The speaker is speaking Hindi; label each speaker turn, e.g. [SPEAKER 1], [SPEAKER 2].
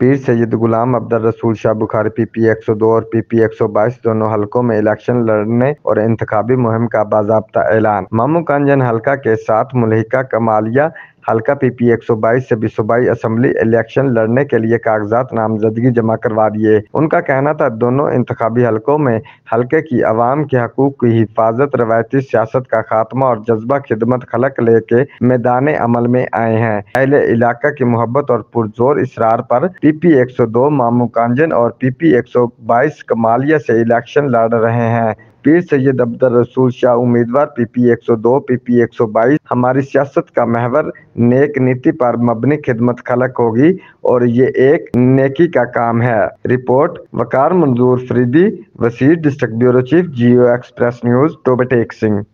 [SPEAKER 1] पीर सैयद गुलाम अब्दुल रसूल शाह बुखारी सौ दो और पीपी बाईस दोनों हल्कों में इलेक्शन लड़ने और इंतबी मुहिम का बाबा ऐलान मामू कंजन हलका के साथ मुलहिका कमालिया हल्का पीपी 122 से बिसोबाई असम्बली इलेक्शन लड़ने के लिए कागजात नामजदगी जमा करवा दिए उनका कहना था दोनों इंतबी हलकों में हल्के की आवाम के हकूक की हिफाजत रवायती सियासत का खात्मा और जज्बा खिदमत खलक लेके मैदान अमल में आए हैं पहले इलाका की मोहब्बत और पुरजोर इसरार पर पीपी 102 मामू कांजन और पीपी 122 कमालिया से इलेक्शन लड़ रहे हैं पीर सैयद अब्दुल रसूल शाह उम्मीदवार पीपी 102 पीपी 122 हमारी सियासत का महवर नेक नीति पर मबनी खिदमत खलक होगी और ये एक नेकी का काम है report Waqar Manzoor Faridi Wasir district bureau chief Geo express news Toba Tek Singh